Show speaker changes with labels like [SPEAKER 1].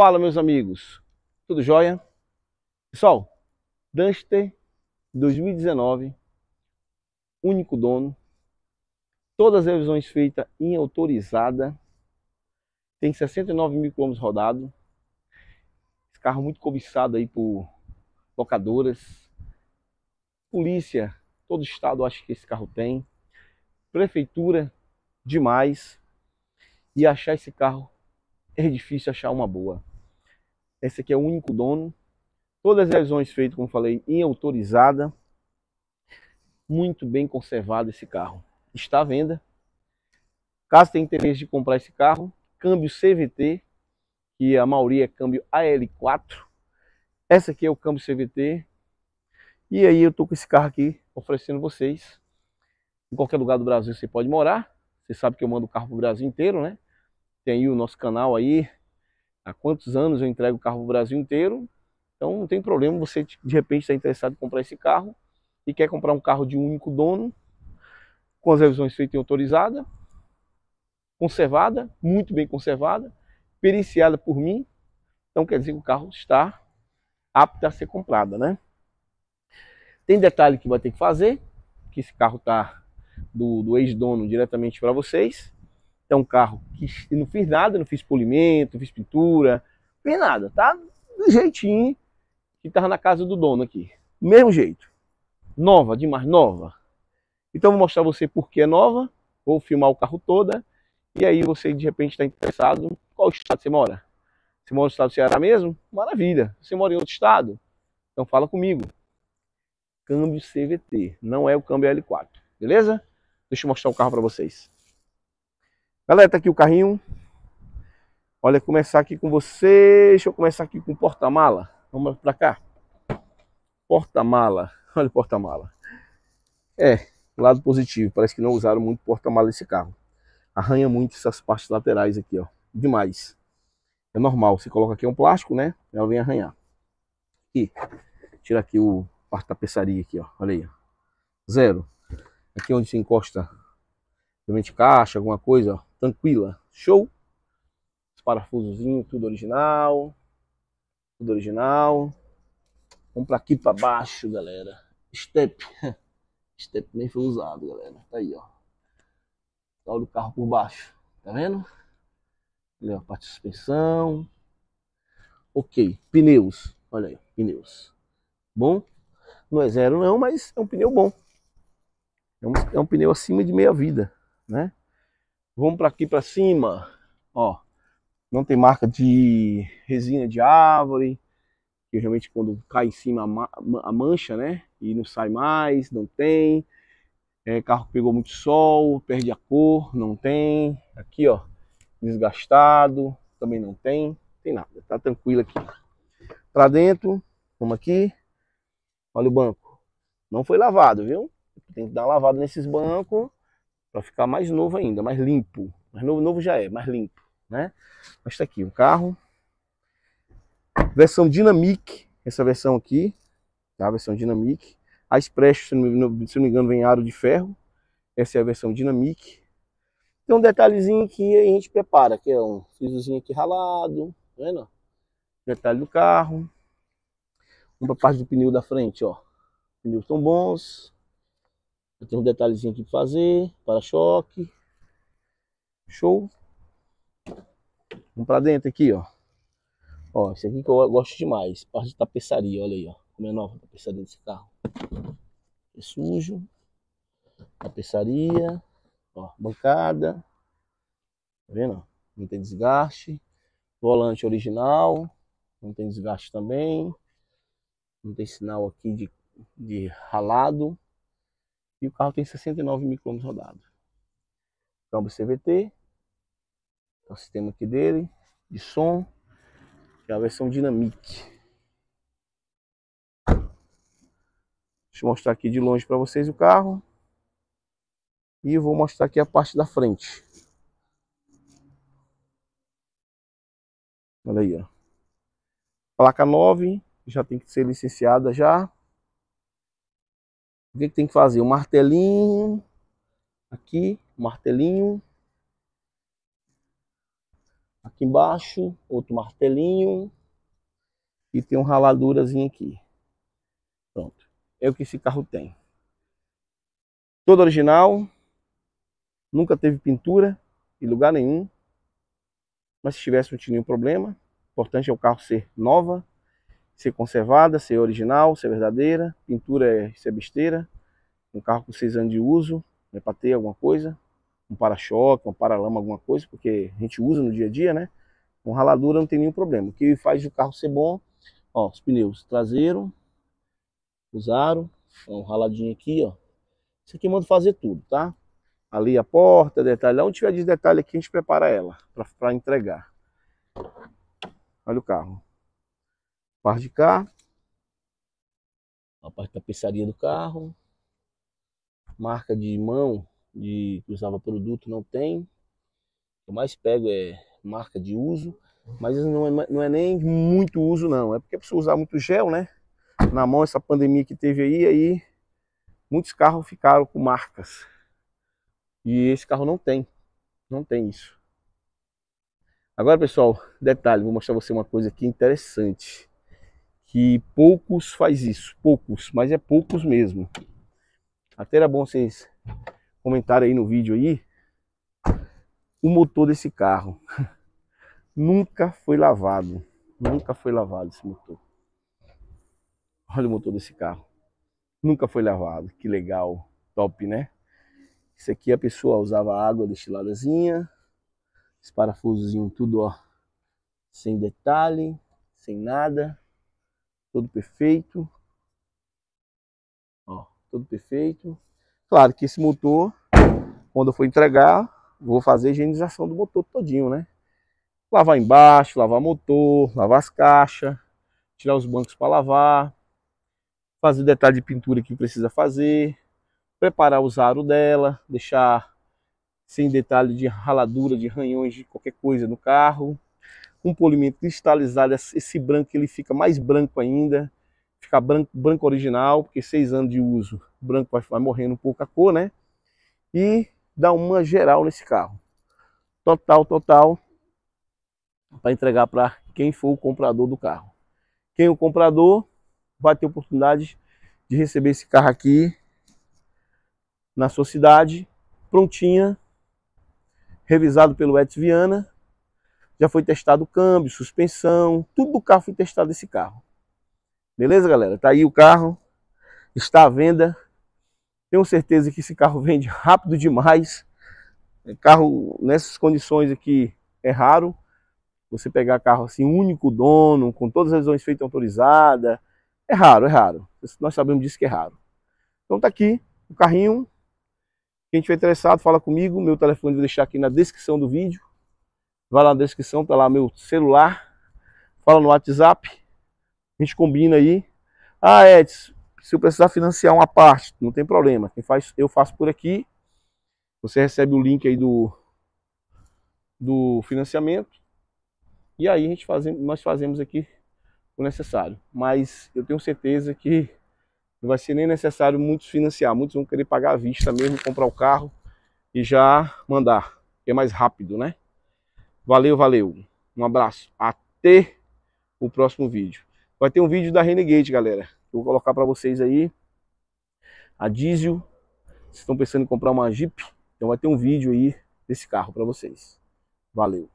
[SPEAKER 1] Fala, meus amigos. Tudo jóia? Pessoal, Duster 2019, único dono. Todas as revisões feitas em autorizada. Tem 69 mil quilômetros rodados. Esse carro muito cobiçado aí por locadoras. Polícia, todo estado acho que esse carro tem. Prefeitura, demais. E achar esse carro é difícil achar uma boa. Esse aqui é o único dono. Todas as revisões feitas, como falei, em autorizada. Muito bem conservado esse carro. Está à venda. Caso tenha interesse de comprar esse carro, câmbio CVT, que a maioria é câmbio AL4. Essa aqui é o câmbio CVT. E aí eu estou com esse carro aqui oferecendo vocês. Em qualquer lugar do Brasil você pode morar. Você sabe que eu mando o carro para o Brasil inteiro, né? Tem aí o nosso canal aí, há quantos anos eu entrego o carro para o Brasil inteiro, então não tem problema você de repente está interessado em comprar esse carro e quer comprar um carro de um único dono, com as revisões feitas e autorizadas, conservada, muito bem conservada, periciada por mim, então quer dizer que o carro está apto a ser comprado, né? Tem detalhe que vai ter que fazer, que esse carro está do, do ex-dono diretamente para vocês, é um carro que não fiz nada, não fiz polimento, não fiz pintura, não fiz nada. Tá do jeitinho que tava na casa do dono aqui. Mesmo jeito. Nova, demais nova. Então vou mostrar você por que é nova. Vou filmar o carro toda. E aí você de repente está interessado. Qual estado você mora? Você mora no estado do Ceará mesmo? Maravilha. Você mora em outro estado? Então fala comigo. Câmbio CVT, não é o câmbio L4. Beleza? Deixa eu mostrar o carro para vocês. Galera, tá aqui o carrinho. Olha, começar aqui com vocês. Deixa eu começar aqui com o porta-mala. Vamos para cá. Porta-mala. Olha o porta-mala. É, lado positivo. Parece que não usaram muito porta-mala esse carro. Arranha muito essas partes laterais aqui, ó. Demais. É normal. Você coloca aqui é um plástico, né? Ela vem arranhar. Aqui. Tira aqui o parte tapeçaria aqui, ó. Olha aí. Zero. Aqui onde se encosta, realmente caixa, alguma coisa, ó tranquila. Show? Os parafusozinhos, tudo original. Tudo original. Vamos para aqui para baixo, galera. Step. Step nem foi usado, galera. Tá aí, ó. Olha tá o carro por baixo. Tá vendo? Olha a parte de suspensão. Ok. Pneus. Olha aí, pneus. Bom? Não é zero não, mas é um pneu bom. É um, é um pneu acima de meia vida, né? Vamos para aqui para cima, ó. Não tem marca de resina de árvore, que realmente quando cai em cima a mancha, né? E não sai mais, não tem. É, carro que pegou muito sol, perde a cor, não tem. Aqui, ó, desgastado, também não tem. Tem nada, tá tranquilo aqui. Para dentro, vamos aqui. Olha o banco. Não foi lavado, viu? Tem que dar lavado nesses bancos para ficar mais novo ainda, mais limpo. Mais novo, novo já é, mais limpo, né? Mas tá aqui o um carro. Versão Dynamic, essa versão aqui, tá? A versão Dynamic. A Express, se não, me engano, vem aro de ferro. Essa é a versão Dynamic. Tem um detalhezinho que a gente prepara, que é um fiozinho aqui ralado, tá vendo? Detalhe do carro. Uma parte do pneu da frente, ó. Pneus tão bons. Eu tenho um detalhezinho aqui para fazer, para-choque. Show. Vamos para dentro aqui, ó. Ó, esse aqui que eu gosto demais, parte de tapeçaria, olha aí, ó. Como é nova a tapeçaria desse carro. É sujo. Tapeçaria, ó, bancada. Tá vendo? Não tem desgaste. Volante original, não tem desgaste também. Não tem sinal aqui de, de ralado. E o carro tem 69 mil km rodados. Câmbio CVT. o sistema aqui dele. De som. Que é a versão Dynamic. Deixa eu mostrar aqui de longe para vocês o carro. E vou mostrar aqui a parte da frente. Olha aí, ó. Placa 9, já tem que ser licenciada já. O que, que tem que fazer? O martelinho, aqui, martelinho, aqui embaixo, outro martelinho, e tem um raladurazinho aqui. Pronto, é o que esse carro tem. Todo original, nunca teve pintura em lugar nenhum, mas se tivesse não tinha nenhum problema, o importante é o carro ser nova, ser conservada, ser original, ser verdadeira. Pintura é ser é besteira. Um carro com seis anos de uso, é né, para ter alguma coisa, um para-choque, um para-lama, alguma coisa, porque a gente usa no dia a dia, né? Com raladura não tem nenhum problema. O que faz o carro ser bom, ó, os pneus traseiro, os aro, um raladinho aqui, ó. Isso aqui manda fazer tudo, tá? Ali a porta, detalhe, onde tiver de detalhe aqui a gente prepara ela para entregar. Olha o carro parte de cá. A parte da peçaria do carro. Marca de mão de que usava produto não tem. Eu mais pego é marca de uso, mas não é, não é nem muito uso não. É porque é a pessoa usar muito gel, né? Na mão essa pandemia que teve aí, aí muitos carros ficaram com marcas. E esse carro não tem. Não tem isso. Agora, pessoal, detalhe, vou mostrar você uma coisa aqui interessante que poucos faz isso, poucos, mas é poucos mesmo. Até era bom vocês comentarem aí no vídeo aí o motor desse carro. nunca foi lavado, nunca foi lavado esse motor. Olha o motor desse carro. Nunca foi lavado, que legal, top, né? Isso aqui a pessoa usava água destiladazinha, os parafusos tudo ó, sem detalhe, sem nada todo perfeito. Ó, todo perfeito. Claro que esse motor, quando eu for entregar, vou fazer a higienização do motor todinho, né? Lavar embaixo, lavar motor, lavar as caixas, tirar os bancos para lavar, fazer o detalhe de pintura que precisa fazer, preparar os aros dela, deixar sem detalhe de raladura, de ranhões, de qualquer coisa no carro um polimento cristalizado, esse branco ele fica mais branco ainda, fica branco, branco original, porque seis anos de uso, o branco vai, vai morrendo um pouco a cor, né? E dá uma geral nesse carro. Total, total, para entregar para quem for o comprador do carro. Quem é o comprador vai ter oportunidade de receber esse carro aqui na sua cidade, prontinha, revisado pelo Edson Viana, já foi testado o câmbio, suspensão, tudo do carro foi testado esse carro. Beleza, galera? Tá aí o carro, está à venda. Tenho certeza que esse carro vende rápido demais. É carro nessas condições aqui é raro. Você pegar carro assim, único dono, com todas as revisões feitas autorizada É raro, é raro. Nós sabemos disso que é raro. Então tá aqui o carrinho. Quem tiver interessado, fala comigo. Meu telefone vou deixar aqui na descrição do vídeo. Vai lá na descrição, tá lá meu celular. Fala no WhatsApp. A gente combina aí. Ah, Edson, se eu precisar financiar uma parte, não tem problema. Quem faz, eu faço por aqui. Você recebe o link aí do, do financiamento. E aí a gente faz, nós fazemos aqui o necessário. Mas eu tenho certeza que não vai ser nem necessário muitos financiar. Muitos vão querer pagar à vista mesmo, comprar o carro e já mandar. É mais rápido, né? Valeu, valeu. Um abraço. Até o próximo vídeo. Vai ter um vídeo da Renegade, galera. vou colocar para vocês aí. A diesel. Vocês estão pensando em comprar uma Jeep? Então vai ter um vídeo aí desse carro para vocês. Valeu.